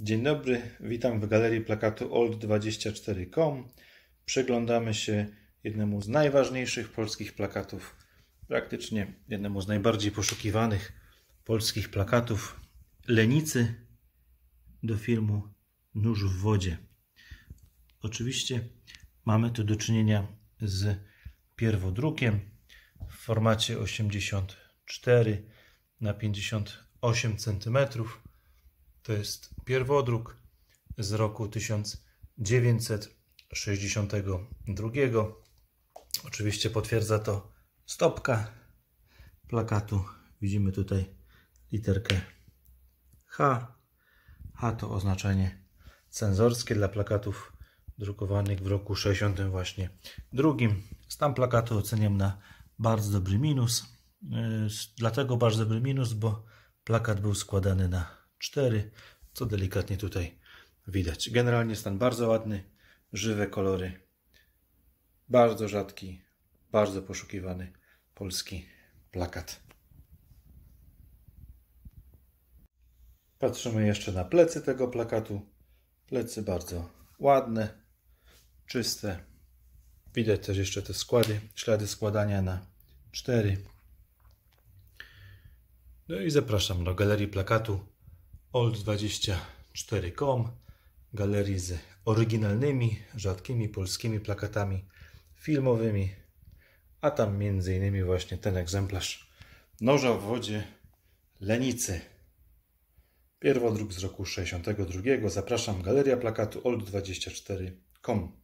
Dzień dobry, witam w galerii plakatu old24.com. Przyglądamy się jednemu z najważniejszych polskich plakatów, praktycznie jednemu z najbardziej poszukiwanych polskich plakatów Lenicy do filmu Nóż w wodzie. Oczywiście mamy tu do czynienia z pierwodrukiem w formacie 84 na 58 centymetrów to jest pierwodruk z roku 1962. Oczywiście potwierdza to stopka plakatu. Widzimy tutaj literkę H. H to oznaczenie cenzorskie dla plakatów drukowanych w roku 60 właśnie drugim. Stan plakatu oceniam na bardzo dobry minus. Yy, dlatego bardzo dobry minus, bo plakat był składany na 4, co delikatnie tutaj widać. Generalnie stan bardzo ładny, żywe kolory, bardzo rzadki, bardzo poszukiwany polski plakat. Patrzymy jeszcze na plecy tego plakatu. Plecy bardzo ładne, czyste. Widać też jeszcze te składy, ślady składania na 4. No i zapraszam do galerii plakatu old24.com, galerii z oryginalnymi, rzadkimi polskimi plakatami filmowymi, a tam między innymi właśnie ten egzemplarz Noża w wodzie Lenicy. Pierwodruk z roku 62. Zapraszam, galeria plakatu old24.com.